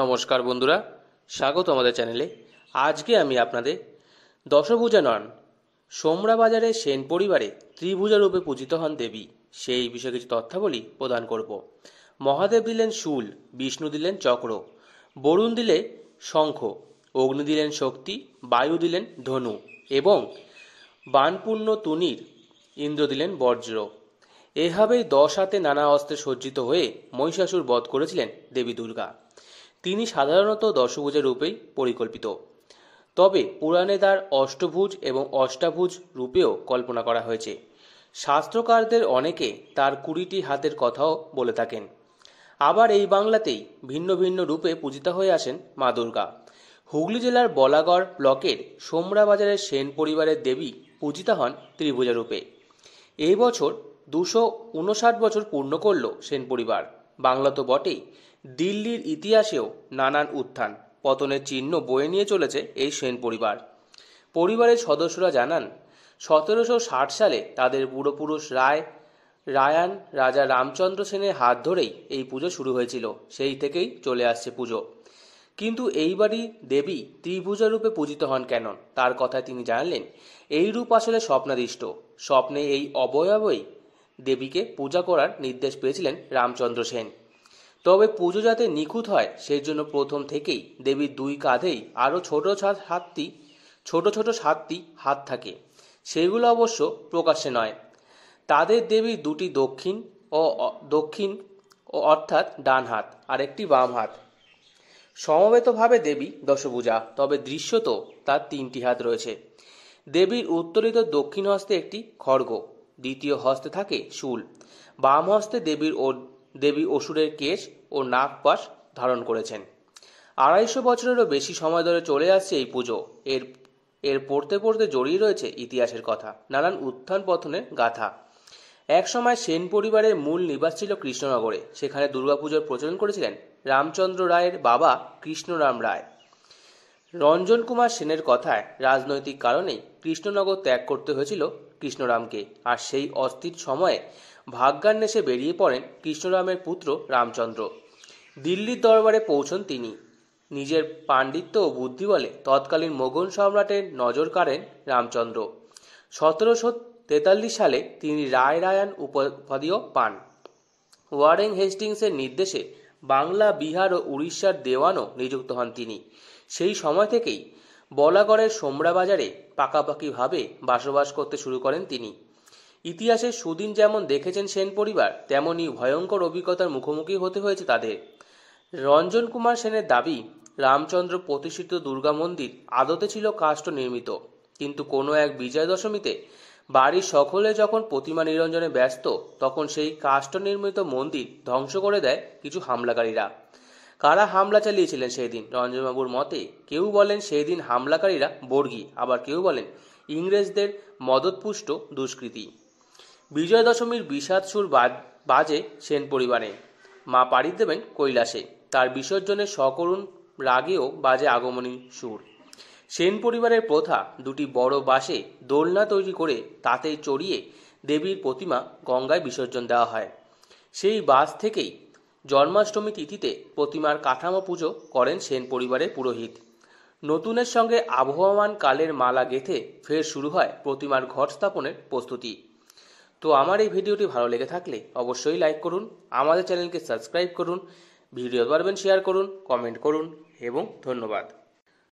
নমস্কার বন্ধুরা স্বাগত আমাদের চ্যানেলে আজকে আমি আপনাদের দশভুজা নন সোমরা বাজারে সেন পরিবারে ত্রিভুজা রূপে পূজিত হন দেবী সেই বিষয়ে কিছু তথ্যাবলী প্রদান করব মহাদেব দিলেন শূল বিষ্ণু দিলেন চক্র বরুণ দিলে শঙ্খ অগ্নি দিলেন শক্তি বায়ু দিলেন ধনু এবং বানপূর্ণ তুনির ইন্দ্র দিলেন বজ্র এভাবেই দশ হাতে নানা অস্ত্রে সজ্জিত হয়ে মহিষাসুর বধ করেছিলেন দেবী দুর্গা তিনি সাধারণত দশভুজের রূপেই পরিকল্পিত তবে পুরাণে তার অষ্টভুজ এবং অষ্টাভুজ রূপেও কল্পনা করা হয়েছে শাস্ত্রকারদের অনেকে তার কুড়িটি হাতের কথাও বলে থাকেন আবার এই বাংলাতেই ভিন্ন ভিন্ন রূপে পূজিতা হয়ে আসেন মা দুর্গা হুগলি জেলার বলাগড় ব্লকের সোমরা বাজারের সেন পরিবারের দেবী পূজিতা হন ত্রিভুজা রূপে এই বছর দুশো উনষাট বছর পূর্ণ করল সেন পরিবার বাংলা তো বটেই দিল্লির ইতিহাসেও নানান উত্থান পতনের চিহ্ন বয়ে নিয়ে চলেছে এই সেন পরিবার পরিবারের সদস্যরা জানান সতেরোশো ষাট সালে তাদের পূর্বপুরুষ রায় রায়ান রাজা রামচন্দ্র সেনের হাত ধরেই এই পুজো শুরু হয়েছিল সেই থেকেই চলে আসছে পুজো কিন্তু এইবারই দেবী ত্রিভুজা রূপে পূজিত হন কেন তার কথায় তিনি জানালেন এই রূপ আসলে স্বপ্নাদিষ্ট স্বপ্নে এই অবয়বই দেবীকে পূজা করার নির্দেশ পেয়েছিলেন রামচন্দ্র সেন তবে পুজো যাতে নিখুঁত হয় সেই জন্য প্রথম থেকেই দেবীর দুই কাঁধেই আরও ছোট হাতটি ছোট ছোট সাতটি হাত থাকে সেগুলো অবশ্য প্রকাশ্যে নয় তাদের দেবীর দুটি দক্ষিণ ও দক্ষিণ ও অর্থাৎ ডান হাত আর একটি বাম হাত সমবেতভাবে দেবী দশভূজা তবে দৃশ্যত তার তিনটি হাত রয়েছে দেবীর উত্তরিত দক্ষিণ হস্তে একটি খড়গ দ্বিতীয় হস্তে থাকে শুল বাম হস্তে দেবীর দেবী অসুরের কেশ ও নাগপাশ ধারণ করেছেন আড়াইশো বছরেরও বেশি সময় ধরে চলে আসছে এই পুজো এর এর পড়তে পড়তে জড়িয়ে রয়েছে ইতিহাসের কথা নানান উত্থান পথনের গাথা একসময় সেন পরিবারের মূল নিবাস ছিল কৃষ্ণনগরে সেখানে দুর্গাপুজোর প্রচলন করেছিলেন রামচন্দ্র রায়ের বাবা কৃষ্ণরাম রায় রঞ্জন কুমার সেনের কথায় রাজনৈতিক কারণেই কৃষ্ণনগর ত্যাগ করতে হয়েছিল কৃষ্ণরামকে আর সেই অস্থির সময়ে ভাগ্যান্বেষে বেরিয়ে পড়েন কৃষ্ণরামের পুত্র রামচন্দ্র দিল্লির দরবারে পৌঁছন তিনি নিজের পাণ্ডিত্য ও বুদ্ধি বলে তৎকালীন মোগল সম্রাটের নজর কাড়েন রামচন্দ্র সতেরোশো তেতাল্লিশ সালে তিনি রায় রায়ান উপাধিও পান ওয়ারেন হেস্টিংসের নির্দেশে বাংলা বিহার ও উড়িষ্যার দেওয়ানও নিযুক্ত হন তিনি সেই সময় থেকেই বলাগড়ের সোমরা বাজারে পাকাপাকিভাবে বসবাস করতে শুরু করেন তিনি ইতিহাসের সুদিন যেমন দেখেছেন সেন পরিবার তেমনই ভয়ঙ্কর অভিজ্ঞতার মুখোমুখি হতে হয়েছে তাদের রঞ্জন কুমার সেনের দাবি রামচন্দ্র প্রতিষ্ঠিত দুর্গা মন্দির আদতে ছিল কাষ্ট নির্মিত কিন্তু কোনো এক বিজয় দশমীতে বাড়ির সকলে যখন প্রতিমা নিরঞ্জনে ব্যস্ত তখন সেই কাষ্ট নির্মিত মন্দির ধ্বংস করে দেয় কিছু হামলাকারীরা কারা হামলা চালিয়েছিলেন সেই দিন রঞ্জনবাবুর মতে কেউ বলেন সেই দিন হামলাকারীরা বর্গী আবার কেউ বলেন ইংরেজদের মদতপুষ্ট দুষ্কৃতি বিজয় দশমীর বিষাদ সুর বাজে সেন পরিবারে মা পাড়ি দেবেন কৈলাসে তার বিসর্জনে সকরুণ রাগেও বাজে আগমনী সুর সেন পরিবারের প্রথা দুটি বড় বাসে দোলনা তৈরি করে তাতে চড়িয়ে দেবীর প্রতিমা গঙ্গায় বিসর্জন দেওয়া হয় সেই বাস থেকেই জন্মাষ্টমী তিথিতে প্রতিমার কাঠামো পুজো করেন সেন পরিবারের পুরোহিত নতুনের সঙ্গে আবহমান কালের মালা গেথে ফের শুরু হয় প্রতিমার ঘট স্থাপনের প্রস্তুতি তো আমার এই ভিডিওটি ভালো লেগে থাকলে অবশ্যই লাইক করুন আমাদের চ্যানেলকে সাবস্ক্রাইব করুন ভিডিও পারবেন শেয়ার করুন কমেন্ট করুন এবং ধন্যবাদ